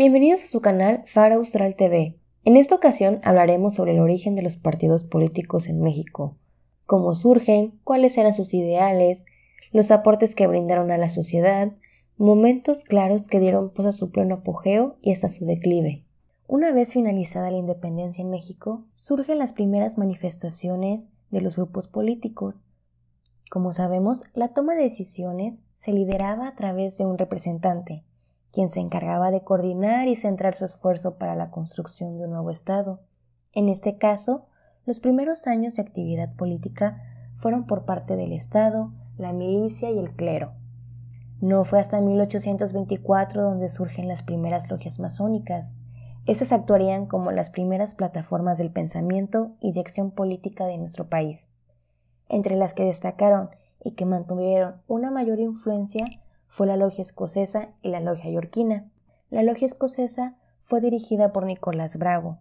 Bienvenidos a su canal Far Austral TV. En esta ocasión hablaremos sobre el origen de los partidos políticos en México, cómo surgen, cuáles eran sus ideales, los aportes que brindaron a la sociedad, momentos claros que dieron pos a su pleno apogeo y hasta su declive. Una vez finalizada la independencia en México, surgen las primeras manifestaciones de los grupos políticos. Como sabemos, la toma de decisiones se lideraba a través de un representante, quien se encargaba de coordinar y centrar su esfuerzo para la construcción de un nuevo Estado. En este caso, los primeros años de actividad política fueron por parte del Estado, la milicia y el clero. No fue hasta 1824 donde surgen las primeras logias masónicas. Estas actuarían como las primeras plataformas del pensamiento y de acción política de nuestro país, entre las que destacaron y que mantuvieron una mayor influencia fue la logia escocesa y la logia yorquina. La logia escocesa fue dirigida por Nicolás Bravo.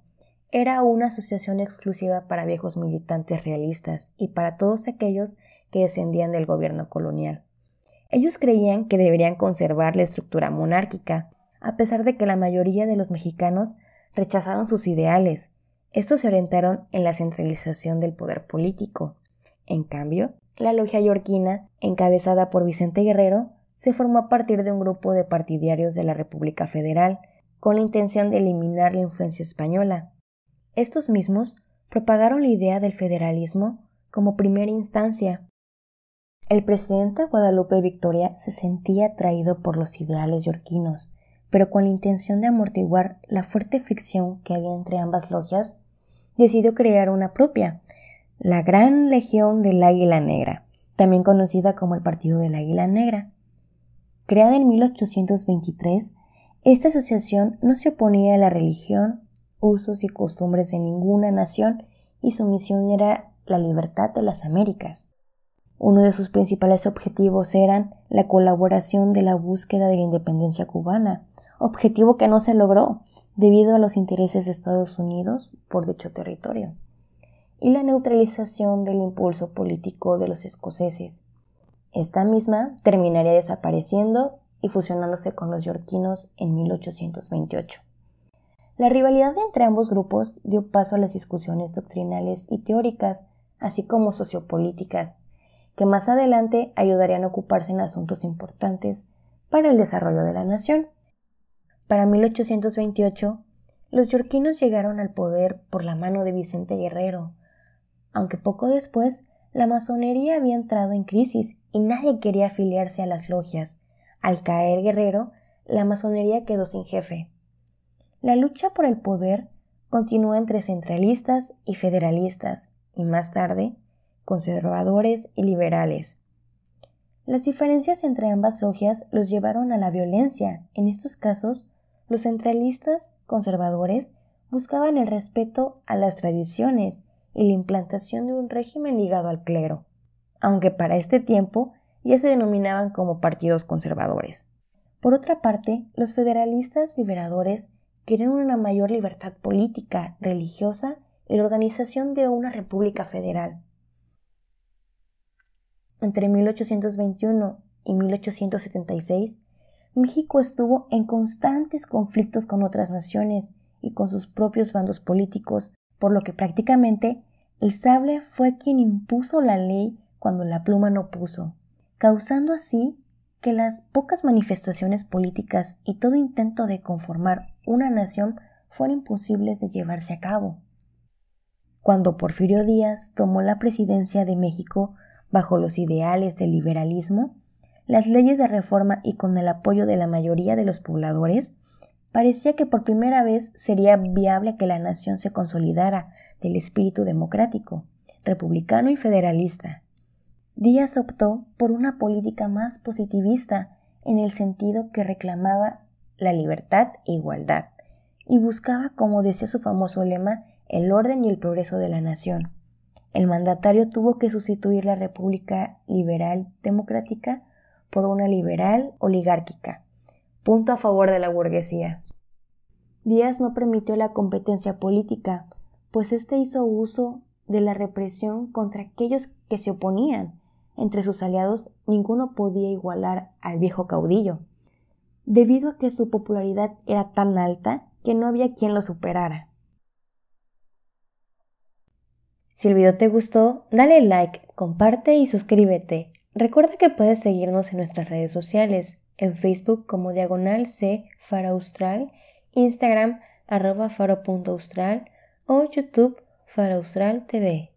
Era una asociación exclusiva para viejos militantes realistas y para todos aquellos que descendían del gobierno colonial. Ellos creían que deberían conservar la estructura monárquica, a pesar de que la mayoría de los mexicanos rechazaron sus ideales. Estos se orientaron en la centralización del poder político. En cambio, la logia yorquina, encabezada por Vicente Guerrero, se formó a partir de un grupo de partidarios de la República Federal, con la intención de eliminar la influencia española. Estos mismos propagaron la idea del federalismo como primera instancia. El presidente Guadalupe Victoria se sentía atraído por los ideales yorquinos, pero con la intención de amortiguar la fuerte fricción que había entre ambas logias, decidió crear una propia, la Gran Legión del Águila Negra, también conocida como el Partido del Águila Negra. Creada en 1823, esta asociación no se oponía a la religión, usos y costumbres de ninguna nación y su misión era la libertad de las Américas. Uno de sus principales objetivos eran la colaboración de la búsqueda de la independencia cubana, objetivo que no se logró debido a los intereses de Estados Unidos por dicho territorio, y la neutralización del impulso político de los escoceses, esta misma terminaría desapareciendo y fusionándose con los yorquinos en 1828. La rivalidad entre ambos grupos dio paso a las discusiones doctrinales y teóricas, así como sociopolíticas, que más adelante ayudarían a ocuparse en asuntos importantes para el desarrollo de la nación. Para 1828, los yorquinos llegaron al poder por la mano de Vicente Guerrero, aunque poco después la masonería había entrado en crisis y nadie quería afiliarse a las logias. Al caer Guerrero, la masonería quedó sin jefe. La lucha por el poder continuó entre centralistas y federalistas, y más tarde, conservadores y liberales. Las diferencias entre ambas logias los llevaron a la violencia. En estos casos, los centralistas conservadores buscaban el respeto a las tradiciones y la implantación de un régimen ligado al clero aunque para este tiempo ya se denominaban como partidos conservadores. Por otra parte, los federalistas liberadores querían una mayor libertad política, religiosa y la organización de una república federal. Entre 1821 y 1876, México estuvo en constantes conflictos con otras naciones y con sus propios bandos políticos, por lo que prácticamente el sable fue quien impuso la ley cuando la pluma no puso, causando así que las pocas manifestaciones políticas y todo intento de conformar una nación fueron imposibles de llevarse a cabo. Cuando Porfirio Díaz tomó la presidencia de México bajo los ideales del liberalismo, las leyes de reforma y con el apoyo de la mayoría de los pobladores, parecía que por primera vez sería viable que la nación se consolidara del espíritu democrático, republicano y federalista. Díaz optó por una política más positivista en el sentido que reclamaba la libertad e igualdad y buscaba, como decía su famoso lema, el orden y el progreso de la nación. El mandatario tuvo que sustituir la República Liberal Democrática por una liberal oligárquica. Punto a favor de la burguesía. Díaz no permitió la competencia política, pues éste hizo uso de la represión contra aquellos que se oponían, entre sus aliados, ninguno podía igualar al viejo caudillo, debido a que su popularidad era tan alta que no había quien lo superara. Si el video te gustó, dale like, comparte y suscríbete. Recuerda que puedes seguirnos en nuestras redes sociales, en Facebook como Diagonal C Faro Austral, Instagram arroba faro.austral o YouTube Faro Austral TV.